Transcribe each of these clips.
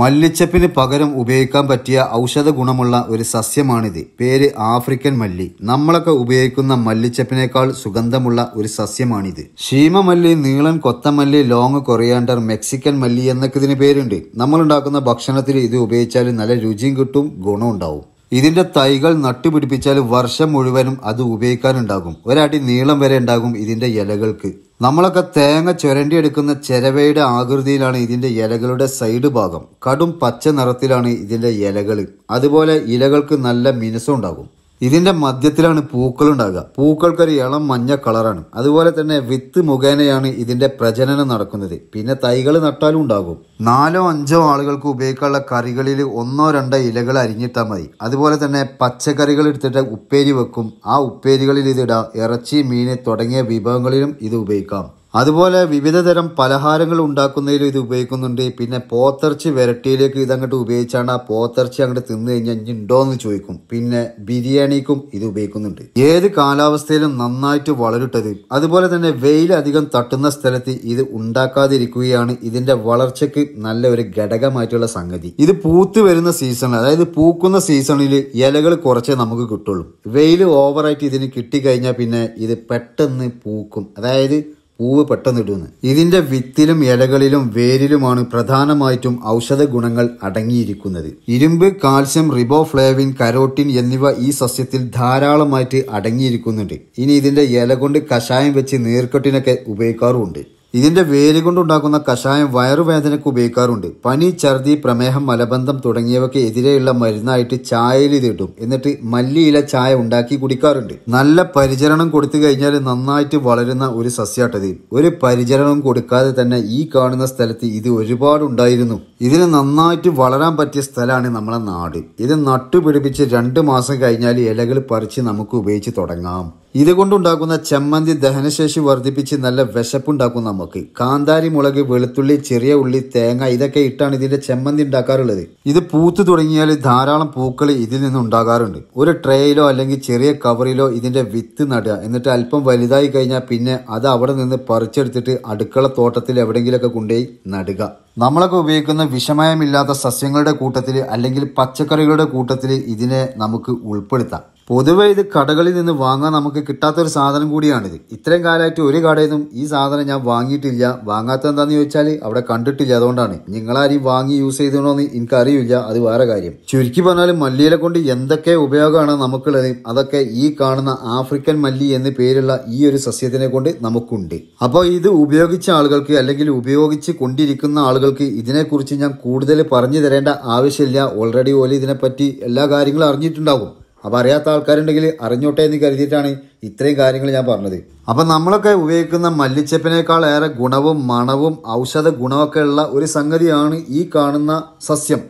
മല്ലിച്ചപ്പിന് പകരം ഉപയോഗിക്കാൻ പറ്റിയ ഔഷധ ഗുണമുള്ള ഒരു സസ്യമാണിത് പേര് ആഫ്രിക്കൻ മല്ലി നമ്മളൊക്കെ ഉപയോഗിക്കുന്ന മല്ലിച്ചപ്പിനേക്കാൾ സുഗന്ധമുള്ള ഒരു സസ്യമാണിത് ശീമമല്ലി നീളൻ കൊത്തമല്ലി ലോങ് കൊറിയാണ്ടർ മെക്സിക്കൻ മല്ലി എന്നൊക്കെ ഇതിന് പേരുണ്ട് നമ്മളുണ്ടാക്കുന്ന ഭക്ഷണത്തിൽ ഇത് ഉപയോഗിച്ചാൽ നല്ല രുചിയും കിട്ടും ഗുണമുണ്ടാവും ഇതിന്റെ തൈകൾ നട്ടുപിടിപ്പിച്ചാൽ വർഷം മുഴുവനും അത് ഉപയോഗിക്കാനുണ്ടാകും ഒരടി നീളം വരെ ഉണ്ടാകും ഇതിന്റെ ഇലകൾക്ക് നമ്മളൊക്കെ തേങ്ങ ചുരണ്ടിയെടുക്കുന്ന ചെരവയുടെ ആകൃതിയിലാണ് ഇതിന്റെ ഇലകളുടെ സൈഡ് ഭാഗം കടും പച്ച നിറത്തിലാണ് ഇതിന്റെ ഇലകൾ അതുപോലെ ഇലകൾക്ക് നല്ല മിനുസം ഉണ്ടാകും ഇതിൻ്റെ മധ്യത്തിലാണ് പൂക്കൾ ഉണ്ടാകുക പൂക്കൾക്കൊരു ഇളം മഞ്ഞ കളറാണ് അതുപോലെ തന്നെ വിത്ത് മുഖേനയാണ് ഇതിൻ്റെ പ്രജനനം നടക്കുന്നത് പിന്നെ തൈകൾ നട്ടാലും ഉണ്ടാകും നാലോ അഞ്ചോ ആളുകൾക്ക് ഉപയോഗിക്കാനുള്ള കറികളിൽ ഒന്നോ രണ്ടോ ഇലകൾ അരിഞ്ഞിട്ടാൽ മതി അതുപോലെ തന്നെ പച്ചക്കറികൾ എടുത്തിട്ട് ഉപ്പേരി വെക്കും ആ ഉപ്പേരികളിൽ ഇതിടാം ഇറച്ചി മീൻ തുടങ്ങിയ വിഭവങ്ങളിലും ഇത് ഉപയോഗിക്കാം അതുപോലെ വിവിധതരം പലഹാരങ്ങൾ ഉണ്ടാക്കുന്നതിൽ ഇത് ഉപയോഗിക്കുന്നുണ്ട് പിന്നെ പോത്തിറച്ചി വിരട്ടിയിലേക്ക് ഇതങ്ങോട്ട് ഉപയോഗിച്ചാണ് ആ പോത്തിറച്ചി അങ്ങോട്ട് തിന്നു കഴിഞ്ഞാൽ ഉണ്ടോയെന്ന് ചോദിക്കും പിന്നെ ബിരിയാണിക്കും ഇത് ഉപയോഗിക്കുന്നുണ്ട് ഏത് കാലാവസ്ഥയിലും നന്നായിട്ട് വളരിട്ടത് അതുപോലെ തന്നെ വെയിൽ അധികം തട്ടുന്ന സ്ഥലത്ത് ഇത് ഉണ്ടാക്കാതിരിക്കുകയാണ് ഇതിന്റെ വളർച്ചയ്ക്ക് നല്ല ഒരു ഘടകമായിട്ടുള്ള സംഗതി ഇത് പൂത്ത് വരുന്ന സീസൺ അതായത് പൂക്കുന്ന സീസണിൽ ഇലകൾ കുറച്ചേ നമുക്ക് കിട്ടുള്ളൂ വെയിൽ ഓവറായിട്ട് ഇതിന് കിട്ടിക്കഴിഞ്ഞാൽ പിന്നെ ഇത് പെട്ടെന്ന് പൂക്കും അതായത് പൂവ് പെട്ടെന്നിടുന്നു ഇതിന്റെ വിത്തിലും ഇലകളിലും വേരിലുമാണ് പ്രധാനമായിട്ടും ഔഷധ ഗുണങ്ങൾ അടങ്ങിയിരിക്കുന്നത് ഇരുമ്പ് കാൽസ്യം റിബോഫ്ലേവിൻ കരോട്ടിൻ എന്നിവ ഈ സസ്യത്തിൽ ധാരാളമായിട്ട് അടങ്ങിയിരിക്കുന്നുണ്ട് ഇനി ഇതിന്റെ ഇല കൊണ്ട് കഷായം വെച്ച് നീർക്കെട്ടിനൊക്കെ ഉപയോഗിക്കാറുമുണ്ട് ഇതിന്റെ വേര് കൊണ്ടുണ്ടാക്കുന്ന കഷായം വയറുവേദനയ്ക്ക് ഉപയോഗിക്കാറുണ്ട് പനി ഛർദി പ്രമേഹം മലബന്ധം തുടങ്ങിയവയ്ക്ക് എതിരെയുള്ള മരുന്നായിട്ട് ചായയിൽ ഇത് ഇടും എന്നിട്ട് മല്ലിയില ചായ ഉണ്ടാക്കി കുടിക്കാറുണ്ട് നല്ല പരിചരണം കൊടുത്തു കഴിഞ്ഞാൽ നന്നായിട്ട് വളരുന്ന ഒരു സസ്യാട്ടത് ഒരു പരിചരണം കൊടുക്കാതെ തന്നെ ഈ കാണുന്ന സ്ഥലത്ത് ഇത് ഒരുപാട് ഉണ്ടായിരുന്നു ഇതിന് നന്നായിട്ട് വളരാൻ പറ്റിയ സ്ഥലമാണ് നമ്മളെ നാട് ഇത് നട്ടുപിടിപ്പിച്ച് രണ്ട് മാസം കഴിഞ്ഞാൽ ഇലകൾ പറിച്ച് നമുക്ക് ഉപയോഗിച്ച് തുടങ്ങാം ഇതുകൊണ്ടുണ്ടാക്കുന്ന ചമ്മന്തി ദഹനശേഷി വർദ്ധിപ്പിച്ച് നല്ല വിശപ്പുണ്ടാക്കും നമുക്ക് കാന്താരി മുളക് വെളുത്തുള്ളി ചെറിയ ഉള്ളി തേങ്ങ ഇതൊക്കെ ഇട്ടാണ് ഇതിന്റെ ചമ്മന്തി ഉണ്ടാക്കാറുള്ളത് ഇത് പൂത്തു തുടങ്ങിയാൽ ധാരാളം പൂക്കൾ ഇതിൽ നിന്ന് ഉണ്ടാകാറുണ്ട് ഒരു ട്രേയിലോ അല്ലെങ്കിൽ ചെറിയ കവറിലോ ഇതിന്റെ വിത്ത് നടുക എന്നിട്ട് അല്പം വലുതായി കഴിഞ്ഞാൽ പിന്നെ അത് അവിടെ നിന്ന് പറിച്ചെടുത്തിട്ട് അടുക്കള തോട്ടത്തിൽ എവിടെയെങ്കിലുമൊക്കെ കൊണ്ടുപോയി നടുക നമ്മളൊക്കെ ഉപയോഗിക്കുന്ന വിഷമയമില്ലാത്ത സസ്യങ്ങളുടെ കൂട്ടത്തിൽ അല്ലെങ്കിൽ പച്ചക്കറികളുടെ കൂട്ടത്തിൽ ഇതിനെ നമുക്ക് ഉൾപ്പെടുത്താം പൊതുവേ ഇത് കടകളിൽ നിന്ന് വാങ്ങാൻ നമുക്ക് കിട്ടാത്തൊരു സാധനം കൂടിയാണിത് ഇത്രയും കാലമായിട്ട് ഒരു കടയിൽ നിന്നും ഈ സാധനം ഞാൻ വാങ്ങിയിട്ടില്ല വാങ്ങാത്ത എന്താന്ന് ചോദിച്ചാൽ അവിടെ കണ്ടിട്ടില്ല അതുകൊണ്ടാണ് നിങ്ങളാരും വാങ്ങി യൂസ് ചെയ്തണോ എനിക്കറിയില്ല അത് വേറെ കാര്യം ചുരുക്കി പറഞ്ഞാൽ മല്ലിയിലെ കൊണ്ട് എന്തൊക്കെ ഉപയോഗമാണ് നമുക്കുള്ളത് അതൊക്കെ ഈ കാണുന്ന ആഫ്രിക്കൻ മല്ലി എന്ന പേരുള്ള ഈ ഒരു സസ്യത്തിനെ കൊണ്ട് നമുക്കുണ്ട് അപ്പോൾ ഇത് ഉപയോഗിച്ച ആളുകൾക്ക് അല്ലെങ്കിൽ ഉപയോഗിച്ച് കൊണ്ടിരിക്കുന്ന ആളുകൾക്ക് ഇതിനെക്കുറിച്ച് ഞാൻ കൂടുതൽ പറഞ്ഞു തരേണ്ട ആവശ്യമില്ല ഓൾറെഡി ഓലി ഇതിനെപ്പറ്റി എല്ലാ കാര്യങ്ങളും അറിഞ്ഞിട്ടുണ്ടാകും അപ്പോൾ അറിയാത്ത ആൾക്കാരുണ്ടെങ്കിൽ അറിഞ്ഞോട്ടെ എന്ന് കരുതിയിട്ടാണ് ഇത്രയും കാര്യങ്ങൾ ഞാൻ പറഞ്ഞത് അപ്പം നമ്മളൊക്കെ ഉപയോഗിക്കുന്ന മല്ലിച്ചപ്പിനേക്കാൾ ഏറെ ഗുണവും മണവും ഔഷധ ഗുണമൊക്കെ ഉള്ള ഒരു സംഗതിയാണ് ഈ കാണുന്ന സസ്യം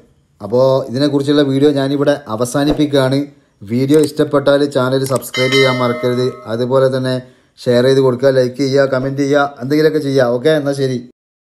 അപ്പോൾ ഇതിനെക്കുറിച്ചുള്ള വീഡിയോ ഞാനിവിടെ അവസാനിപ്പിക്കുകയാണ് വീഡിയോ ഇഷ്ടപ്പെട്ടാൽ ചാനൽ സബ്സ്ക്രൈബ് ചെയ്യാൻ മറക്കരുത് അതുപോലെ തന്നെ ഷെയർ ചെയ്ത് കൊടുക്കുക ലൈക്ക് ചെയ്യുക കമൻറ്റ് ചെയ്യുക എന്തെങ്കിലുമൊക്കെ ചെയ്യുക ഓക്കെ എന്നാൽ ശരി